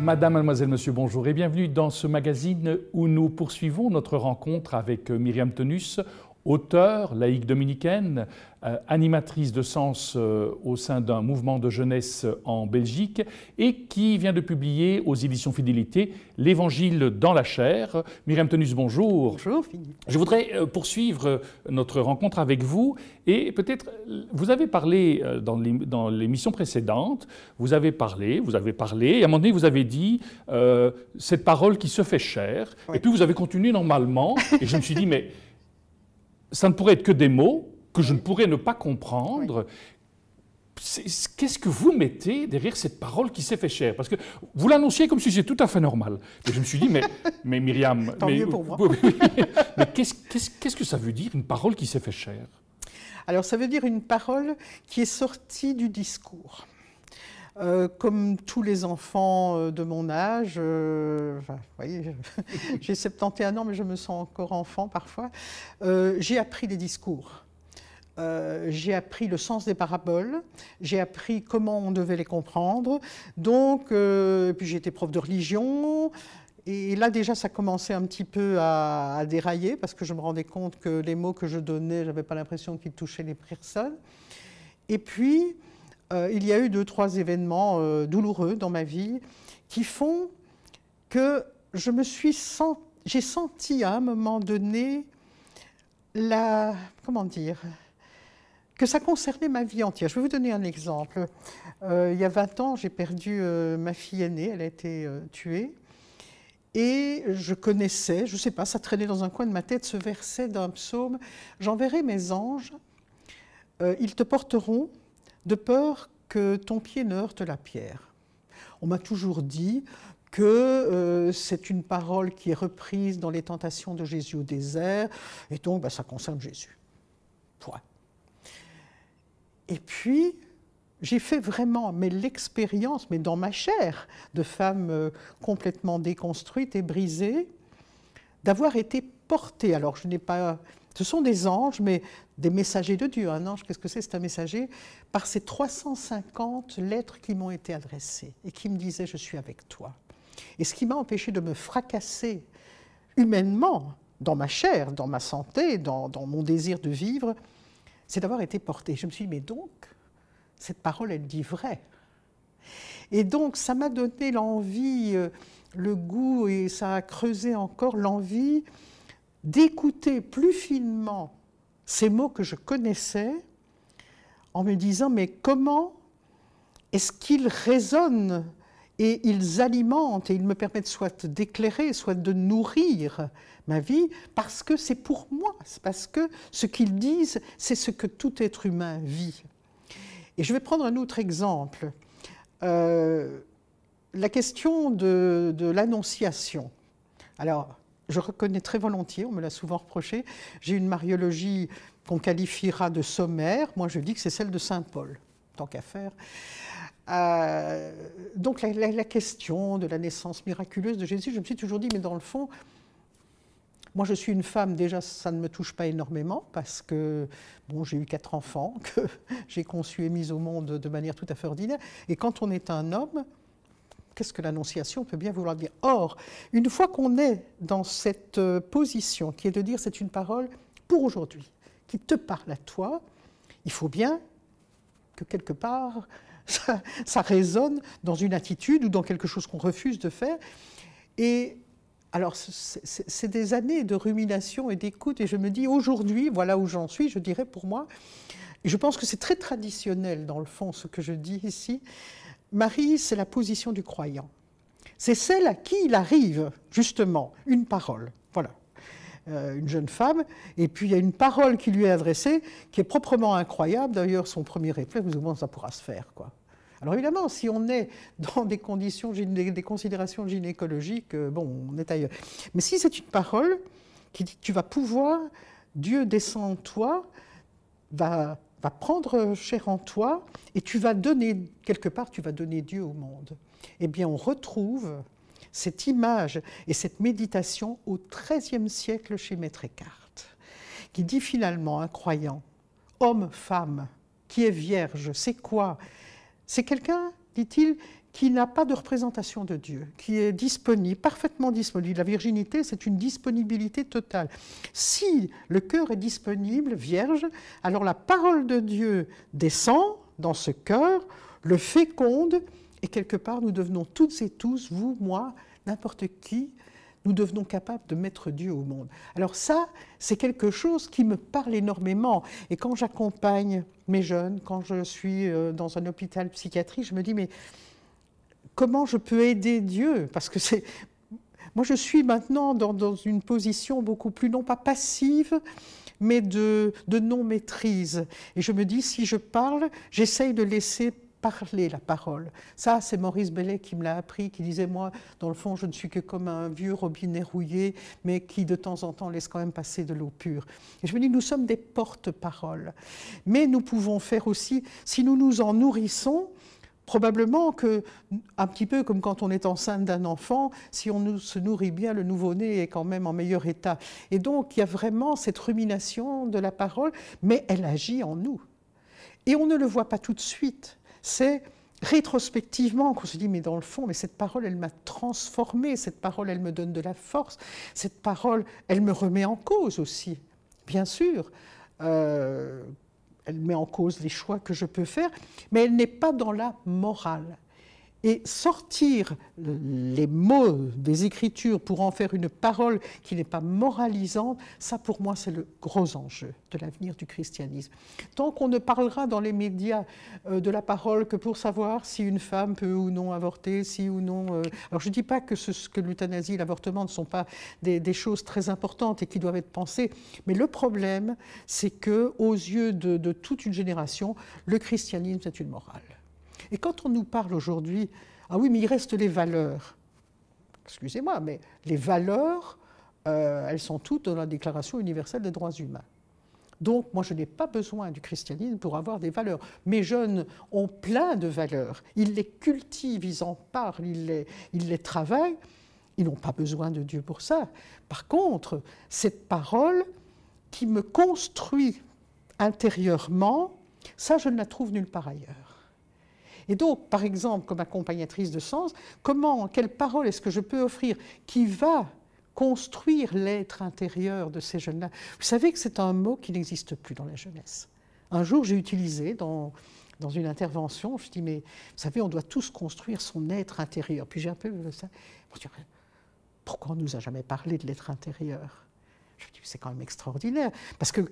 Madame, mademoiselle, monsieur, bonjour et bienvenue dans ce magazine où nous poursuivons notre rencontre avec euh, Myriam Tenus auteure laïque dominicaine, euh, animatrice de sens euh, au sein d'un mouvement de jeunesse en Belgique et qui vient de publier aux éditions Fidélité l'Évangile dans la chair. Myriam Tenus, bonjour. Bonjour Je voudrais euh, poursuivre notre rencontre avec vous et peut-être vous avez parlé dans l'émission précédente, vous avez parlé, vous avez parlé et à un moment donné vous avez dit cette parole qui se fait chair. et puis vous avez continué normalement et je me suis dit mais ça ne pourrait être que des mots que je ne pourrais ne pas comprendre. Qu'est-ce que vous mettez derrière cette parole qui s'est fait chère Parce que vous l'annonciez comme si c'était tout à fait normal. Et je me suis dit, mais, mais Myriam, Tant mais, mieux pour mais qu'est-ce que ça veut dire une parole qui s'est fait chère Alors ça veut dire une parole qui est sortie du discours. Euh, comme tous les enfants euh, de mon âge, euh, vous voyez, j'ai 71 ans, mais je me sens encore enfant parfois, j'ai appris des discours. j'ai appris le sens des paraboles, j'ai appris comment on devait les comprendre. Donc, puis j'ai été prof de religion, et là, déjà, ça commençait un petit peu à, à, dérailler parce que je me rendais compte que les mots que je donnais, je n'avais pas l'impression qu'ils touchaient les personnes. Et puis, euh, il y a eu deux, trois événements euh, douloureux dans ma vie qui font que je me suis j'ai senti à un moment donné la, comment dire, que ça concernait ma vie entière. Je vais vous donner un exemple. Euh, il y a 20 ans, j'ai perdu ma fille aînée, elle a été tuée. Et je connaissais, je ne sais pas, ça traînait dans un coin de ma tête ce verset d'un psaume J'enverrai mes anges, ils te porteront de peur que ton pied ne heurte la pierre. On m'a toujours dit que euh, c'est une parole qui est reprise dans les tentations de Jésus au désert, et donc bah, ça concerne Jésus. Point. Et puis, j'ai fait vraiment mais l'expérience, mais dans ma chair, de femme euh, complètement déconstruite et brisée, d'avoir été portée. Alors, je n'ai pas ce sont des anges, mais des messagers de Dieu. Un ange, qu'est-ce que c'est C'est un messager par ces 350 lettres qui m'ont été adressées et qui me disaient Je suis avec toi. Et ce qui m'a empêché de me fracasser humainement, dans ma chair, dans ma santé, dans, mon désir de vivre, c'est d'avoir été porté. Je me suis dit Mais donc, cette parole, elle dit vrai. Et donc, ça m'a donné l'envie, euh, le goût, et ça a creusé encore l'envie d'écouter plus finement ces mots que je connaissais en me disant mais comment est-ce qu'ils résonnent et ils alimentent et ils me permettent soit d'éclairer, soit de nourrir ma vie, parce que c'est pour moi, parce que ce qu'ils disent, c'est ce que tout être humain vit. Et je vais prendre un autre exemple. Euh, la question de, de l'annonciation. Alors, je reconnais très volontiers, on me l'a souvent reproché, j'ai une mariologie qu'on qualifiera de sommaire, moi je dis que c'est celle de Saint Paul, tant qu'à faire. Euh, donc la, question de la naissance miraculeuse de Jésus, je me suis toujours dit, mais dans le fond, moi je suis une femme, déjà ça ne me touche pas énormément parce que bon, j'ai eu quatre enfants que j'ai conçus et mis au monde de manière tout à fait ordinaire. Et quand on est un homme, qu'est-ce que l'annonciation peut bien vouloir dire Or, une fois qu'on est dans cette euh, position qui est de dire c'est une parole pour aujourd'hui, qui te parle à toi, il faut bien que quelque part ça, ça résonne dans une attitude ou dans quelque chose qu'on refuse de faire. Et alors, c'est des années de rumination et d'écoute, et je me dis aujourd'hui, voilà où j'en suis, je dirais pour moi. Et je pense que c'est très traditionnel dans le fond ce que je dis ici. Marie, c'est la position du croyant. C'est celle à qui il arrive, justement, une parole. Voilà. Euh, une jeune femme, et puis il y a une parole qui lui est adressée, qui est proprement incroyable. D'ailleurs, son premier réflexe, vous demandez, ça pourra se faire, quoi. Alors évidemment, si on est dans des conditions, des, considérations gynécologiques, euh, bon, on est ailleurs. Mais si c'est une parole qui dit tu vas pouvoir, Dieu descend en toi, va va prendre cher en toi et tu vas donner, quelque part, tu vas donner Dieu au monde. Eh bien, on retrouve cette image et cette méditation au XIIIe siècle chez Maître Eckhart, qui dit finalement un croyant, homme, femme, qui est vierge, c'est quoi C'est quelqu'un, dit-il, qui n'a pas de représentation de Dieu, qui est disponible, parfaitement disponible. La virginité, c'est une disponibilité totale. Si le cœur est disponible, vierge, alors la parole de Dieu descend dans ce cœur, le féconde, et quelque part nous devenons toutes et tous, vous, moi, n'importe qui, nous devenons capables de mettre Dieu au monde. Alors ça, c'est quelque chose qui me parle énormément. Et quand j'accompagne mes jeunes, quand je suis euh, dans un hôpital psychiatrique, je me dis, mais comment je peux aider Dieu Parce que c'est. Moi, je suis maintenant dans, une position beaucoup plus, non pas passive, mais de, de non-maîtrise. Et je me dis, si je parle, j'essaye de laisser parler la parole. Ça, c'est Maurice Bellet qui me l'a appris, qui disait, moi, dans le fond, je ne suis que comme un vieux robinet rouillé, mais qui, de temps en temps, laisse quand même passer de l'eau pure. Et je me dis, nous sommes des porte-paroles. Mais nous pouvons faire aussi, si nous nous en nourrissons, probablement que, un petit peu comme quand on est enceinte d'un enfant, si on se nourrit bien, le nouveau-né est quand même en meilleur état. Et donc, il y a vraiment cette rumination de la parole, mais elle agit en nous. Et on ne le voit pas tout de suite. C'est rétrospectivement qu'on se dit, mais dans le fond, mais cette parole, elle m'a transformée, cette parole, elle me donne de la force, cette parole, elle me remet en cause aussi, bien sûr. Euh, elle met en cause les choix que je peux faire, mais elle n'est pas dans la morale et sortir les mots des Écritures pour en faire une parole qui n'est pas moralisante, ça pour moi c'est le gros enjeu de l'avenir du christianisme. Tant qu'on ne parlera dans les médias euh, de la parole que pour savoir si une femme peut ou non avorter, si ou non... Euh, alors je ne dis pas que, l'euthanasie et l'avortement ne sont pas des, choses très importantes et qui doivent être pensées, mais le problème c'est que aux yeux de toute une génération, le christianisme c'est une morale. Et quand on nous parle aujourd'hui, ah oui, mais il reste les valeurs. Excusez-moi, mais les valeurs, euh, elles sont toutes dans la Déclaration universelle des droits humains. Donc, moi, je n'ai pas besoin du christianisme pour avoir des valeurs. Mes jeunes ont plein de valeurs. Ils les cultivent, ils en parlent, ils les, ils les travaillent. Ils n'ont pas besoin de Dieu pour ça. Par contre, cette parole qui me construit intérieurement, ça, je ne la trouve nulle part ailleurs. Et donc, par exemple, comme accompagnatrice de sens, comment, quelle parole est-ce que je peux offrir qui va construire l'être intérieur de ces jeunes-là Vous savez que c'est un mot qui n'existe plus dans la jeunesse. Un jour, j'ai utilisé dans, dans une intervention, je dis, mais vous savez, on doit tous construire son être intérieur. Puis j'ai un peu ça. Pourquoi on ne nous a jamais parlé de l'être intérieur Je me dis, c'est quand même extraordinaire. Parce que,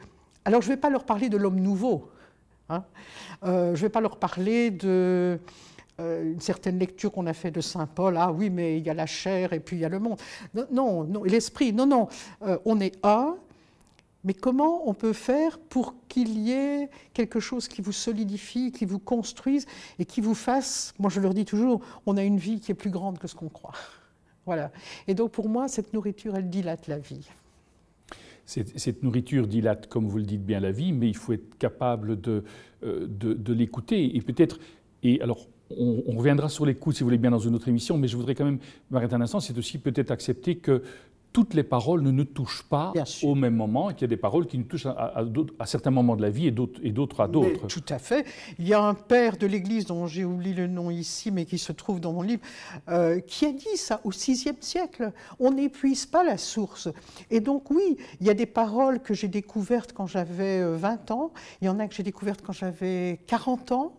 alors je ne vais pas leur parler de l'homme nouveau, Hein. Euh, je ne vais pas leur parler de euh, une certaine lecture qu'on a faite de Saint Paul, ah oui, mais il y a la chair et puis il y a le monde. Non, non, l'esprit, non, non, euh, on est un, mais comment on peut faire pour qu'il y ait quelque chose qui vous solidifie, qui vous construise et qui vous fasse, moi je leur dis toujours, on a une vie qui est plus grande que ce qu'on croit. Voilà. Et donc pour moi, cette nourriture, elle dilate la vie. Cette, nourriture dilate, comme vous le dites bien, la vie, mais il faut être capable de, euh, l'écouter. Et peut-être, et alors on, reviendra sur les coûts, si vous voulez bien, dans une autre émission, mais je voudrais quand même m'arrêter un instant. C'est aussi peut-être accepter que toutes les paroles ne nous touchent pas au même moment, et qu'il y a des paroles qui nous touchent à, certains moments de la vie et d'autres à d'autres. Tout à fait. Il y a un père de l'Église dont j'ai oublié le nom ici, mais qui se trouve dans mon livre, euh, qui a dit ça au VIe siècle. On n'épuise pas la source. Et donc oui, il y a des paroles que j'ai découvertes quand j'avais 20 euh, ans, il y en a que j'ai découvertes quand j'avais 40 ans,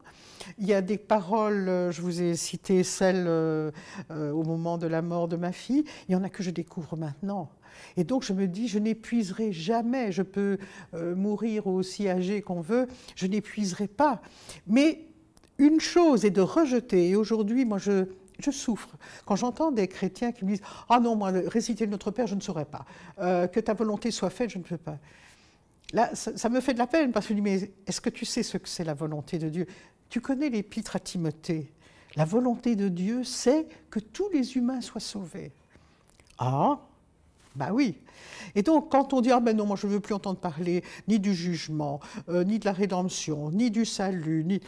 il y a des paroles, euh, je vous ai cité celles euh, euh, au moment de la mort de ma fille, il y en a que je découvre maintenant. Et donc je me dis, je n'épuiserai jamais, je peux mourir aussi âgé qu'on veut, je n'épuiserai pas. Mais une chose est de rejeter, et aujourd'hui, moi je, souffre. Quand j'entends des chrétiens qui me disent Ah non, moi, réciter Notre Père, je ne saurais pas. que ta volonté soit faite, je ne peux pas. Là, ça, me fait de la peine parce que je dis Mais est-ce que tu sais ce que c'est la volonté de Dieu tu connais l'épître à Timothée. La volonté de Dieu, c'est que tous les humains soient sauvés. Ah, bah oui. Et donc, quand on dit Ah ben non, moi je ne veux plus entendre parler ni du jugement, euh, ni de la rédemption, ni du salut, ni.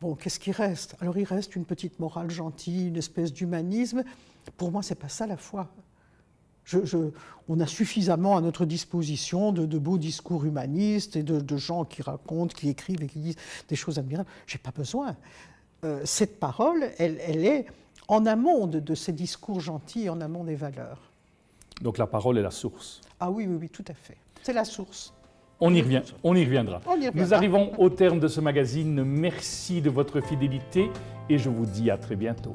Bon, qu'est-ce qui reste Alors, il reste une petite morale gentille, une espèce d'humanisme. Pour moi, c'est pas ça la foi on a suffisamment à notre disposition de, beaux discours humanistes et de, gens qui racontent, qui écrivent et qui disent des choses admirables. J'ai pas besoin. Euh, cette parole, elle, est en amont de, ces discours gentils, en amont des valeurs. Donc la parole est la source. Ah oui, oui, oui, tout à fait. C'est la source. On y, revient, on y reviendra. On y reviendra. Nous arrivons au terme de ce magazine. Merci de votre fidélité et je vous dis à très bientôt.